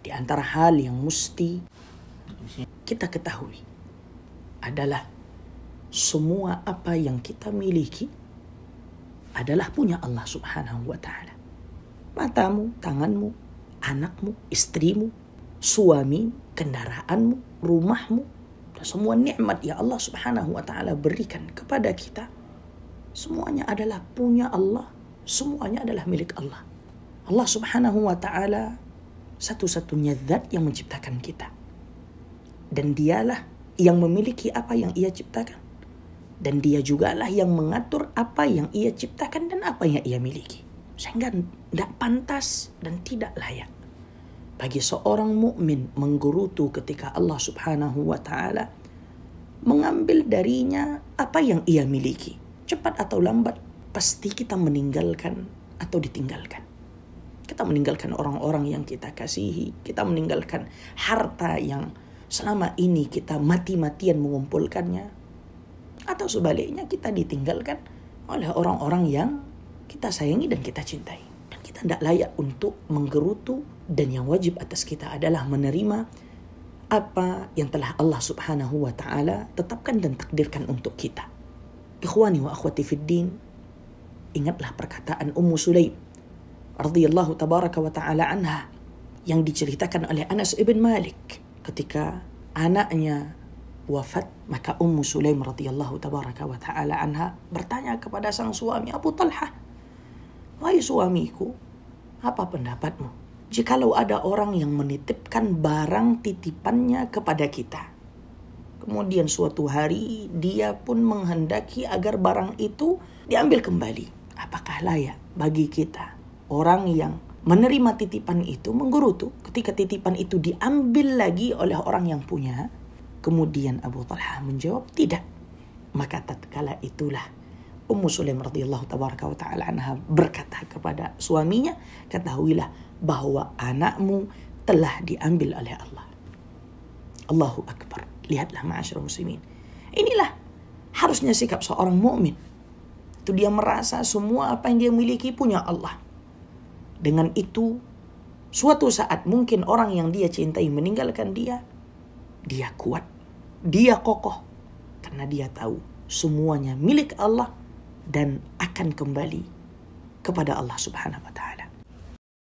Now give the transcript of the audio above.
Di antara hal yang mesti kita ketahui adalah semua apa yang kita miliki adalah punya Allah Subhanahu wa taala. Matamu, tanganmu, anakmu, istrimu, suami, kendaraanmu, rumahmu, dan semua nikmat yang Allah Subhanahu wa taala berikan kepada kita semuanya adalah punya Allah, semuanya adalah milik Allah. Allah Subhanahu wa taala satu-satunya zat yang menciptakan kita. Dan dialah yang memiliki apa yang ia ciptakan. Dan dia jugalah yang mengatur apa yang ia ciptakan dan apa yang ia miliki. Sehingga tidak pantas dan tidak layak bagi seorang mukmin menggerutu ketika Allah Subhanahu wa taala mengambil darinya apa yang ia miliki. Cepat atau lambat pasti kita meninggalkan atau ditinggalkan. Kita meninggalkan orang-orang yang kita kasihi. Kita meninggalkan harta yang selama ini kita mati-matian mengumpulkannya. Atau sebaliknya kita ditinggalkan oleh orang-orang yang kita sayangi dan kita cintai. Dan kita tidak layak untuk menggerutu dan yang wajib atas kita adalah menerima apa yang telah Allah subhanahu wa ta'ala tetapkan dan takdirkan untuk kita. Ikhwani wa akhwati fiddin, ingatlah perkataan Ummu Sulaim radhiyallahu tabaraka wa taala anha yang diceritakan oleh Anas ibn Malik ketika anaknya wafat maka Ummu Sulaim radhiyallahu tabaraka wa taala anha bertanya kepada sang suami Abu Talha wahai suamiku apa pendapatmu jikalau ada orang yang menitipkan barang titipannya kepada kita Kemudian suatu hari dia pun menghendaki agar barang itu diambil kembali. Apakah layak bagi kita orang yang menerima titipan itu menggerutu ketika titipan itu diambil lagi oleh orang yang punya kemudian Abu Talha menjawab tidak maka tatkala itulah Ummu Sulaim radhiyallahu tabaraka wa taala anha berkata kepada suaminya ketahuilah bahwa anakmu telah diambil oleh Allah Allahu akbar lihatlah ma'asyiral muslimin inilah harusnya sikap seorang mukmin itu dia merasa semua apa yang dia miliki punya Allah dengan itu, suatu saat mungkin orang yang dia cintai meninggalkan dia, dia kuat, dia kokoh, karena dia tahu semuanya milik Allah dan akan kembali kepada Allah Subhanahu wa Ta'ala.